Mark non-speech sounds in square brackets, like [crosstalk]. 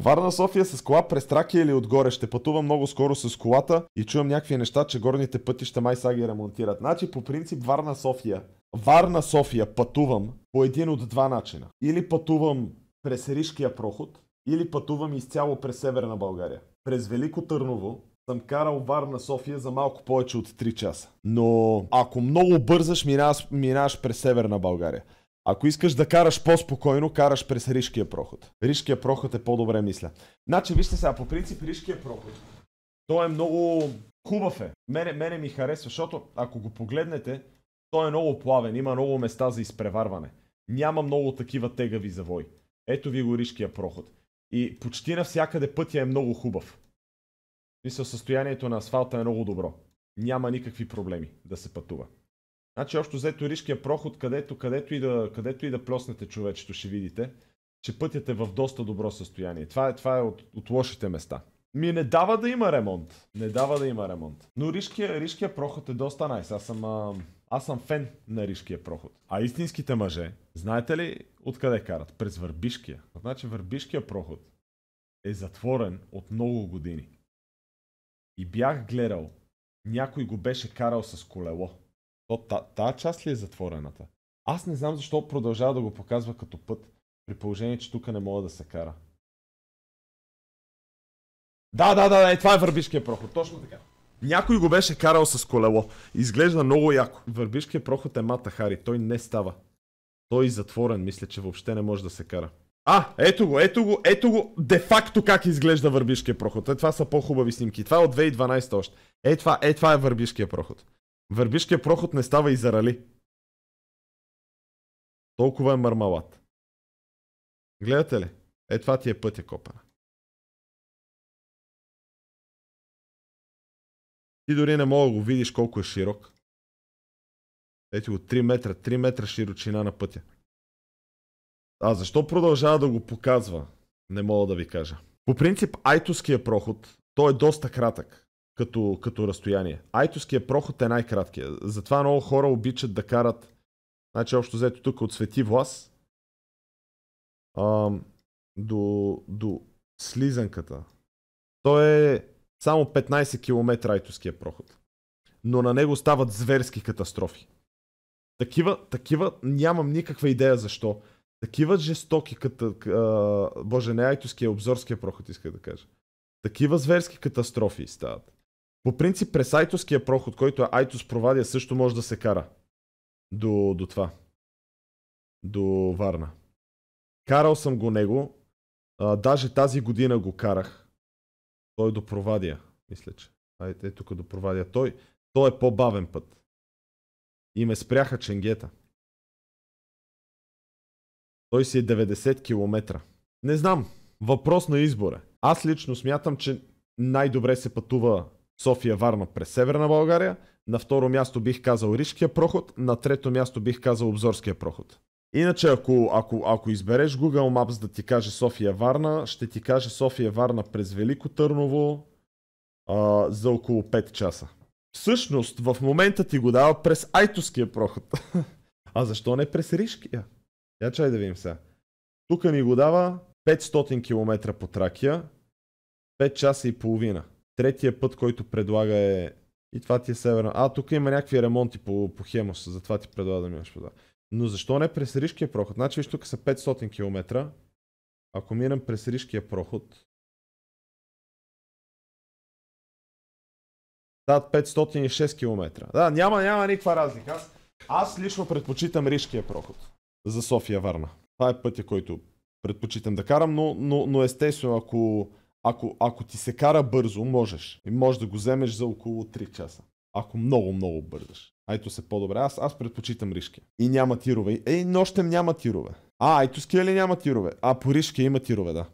Варна София с кола през Тракия или отгоре? Ще пътувам много скоро с колата и чувам някакви неща, че горните пътища май са ги ремонтират. Значи по принцип Варна София. Варна София пътувам по един от два начина. Или пътувам през Ришкия проход, или пътувам изцяло през Северна България. През Велико Търново съм карал Варна София за малко повече от 3 часа. Но ако много бързаш, минаваш, минаваш през Северна България. Ако искаш да караш по-спокойно, караш през Ришкия проход. Ришкия проход е по-добре, мисля. Значи, вижте сега, по принцип Ришкия проход, той е много хубав е. Мене, мене ми харесва, защото ако го погледнете, той е много плавен, има много места за изпреварване. Няма много такива тегави завой. Ето ви го Ришкия проход. И почти навсякъде пътя е много хубав. Мисля, състоянието на асфалта е много добро. Няма никакви проблеми да се пътува. Значи общо взето ришкия проход, където, където, и да, където и да плоснете човечето, ще видите, че пътят е в доста добро състояние. Това е, това е от, от лошите места. Ми не дава да има ремонт. Не дава да има ремонт. Но ришкия Ришкия проход е доста найс. Аз съм, а, аз съм фен на ришкия проход. А истинските мъже, знаете ли откъде карат? През Върбишкия. Значи Върбишкия проход е затворен от много години. И бях гледал, някой го беше карал с колело. То, та, та част ли е затворената? Аз не знам защо продължава да го показва като път, при положение, че тук не мога да се кара. Да, да, да, е, това е Върбишкия проход, точно така. Някой го беше карал с колело. Изглежда много яко. Върбишкия проход е мата Хари, той не става. Той е затворен, мисля, че въобще не може да се кара. А, ето го, ето го, ето го, де факто как изглежда Върбишкия проход. Е, това са по-хубави снимки. Това е от 2012 още. Е, това е, това е Върбишкия проход. Върбишкия проход не става и зарали. Толкова е мармалат. Гледате ли? Е, това ти е пътя копана. Ти дори не мога да го видиш колко е широк. Ето го, 3 метра, 3 метра широчина на пътя. А защо продължава да го показва? Не мога да ви кажа. По принцип, айтуския проход, той е доста кратък като, като разстояние. Айтоския проход е най-краткия. Затова много хора обичат да карат, значи общо взето тук от Свети Влас а, до, до Слизанката. То е само 15 км Айтоския проход. Но на него стават зверски катастрофи. Такива, такива нямам никаква идея защо. Такива жестоки, като, боже, не Айтоския, обзорския проход, иска да кажа. Такива зверски катастрофи стават. По принцип през айтоския проход, който е айтос провадия, също може да се кара. До, до това. До Варна. Карал съм го него. А, даже тази година го карах. Той до провадия, мисля, че. Айде, е тук до провадия. Той, той е по-бавен път. И ме спряха ченгета. Той си е 90 км. Не знам. Въпрос на избора. Аз лично смятам, че най-добре се пътува София Варна през Северна България. На второ място бих казал Рижкия проход, на трето място бих казал Обзорския проход. Иначе, ако, ако, ако избереш Google Maps да ти каже София Варна, ще ти каже София Варна през Велико Търново а, за около 5 часа. Всъщност, в момента ти го дава през Айтоския проход. [laughs] а защо не през Рижкия? Я чай да видим сега. Тук ми го дава 500 км по Тракия, 5 часа и половина. Третия път, който предлага е... И това ти е северна. А, тук има някакви ремонти по, по Хемос, затова ти предлага да минеш вода. това. Но защо не през ришкия проход? Значи виж тук са 500 км. Ако минам през ришкия проход, Да, 506 км. Да, няма, няма никаква разлика. Аз, аз лично предпочитам ришкия проход за София Варна. Това е пътя, който предпочитам да карам, но, но, но естествено, ако ако, ако ти се кара бързо, можеш. И можеш да го вземеш за около 3 часа. Ако много, много бързаш. Айто се по-добре. Аз, аз предпочитам ришки. И няма тирове. Ей, нощем няма тирове. А, айто ския ли няма тирове? А, по ришки има тирове, да.